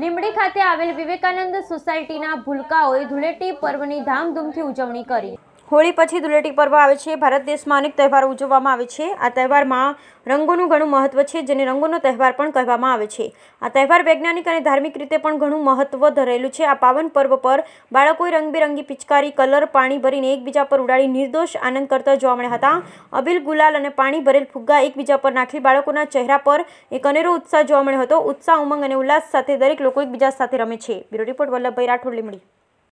લીમડી ખાતે આવેલ વિવેકાનંદ સોસાયટીના ભૂલકાઓએ ધૂળેટી પર્વની ધામધૂમથી ઉજવણી કરી હોળી પછી ધૂળેટી પર્વ આવે છે ભારત દેશમાં અનેક તહેવારો ઉજવવામાં આવે છે આ તહેવારમાં રંગોનું ઘણું મહત્ત્વ છે જેને રંગોનો તહેવાર પણ કહેવામાં આવે છે આ તહેવાર વૈજ્ઞાનિક અને ધાર્મિક રીતે પણ ઘણું મહત્ત્વ ધરેલું છે આ પાવન પર્વ પર બાળકોએ રંગબેરંગી પિચકારી કલર પાણી ભરીને એકબીજા પર ઉડાડી નિર્દોષ આનંદ કરતા જોવા મળ્યા હતા અભિલ ગુલાલ અને પાણી ભરેલ ફુગ્ગા એકબીજા પર નાખી બાળકોના ચહેરા પર એક અનેરો ઉત્સાહ જોવા મળ્યો હતો ઉત્સાહ ઉમંગ અને ઉલ્લાસ સાથે દરેક લોકો એકબીજા સાથે રમે છે બ્યુરો રિપોર્ટ વલ્લભભાઈ રાઠોડ લીમડી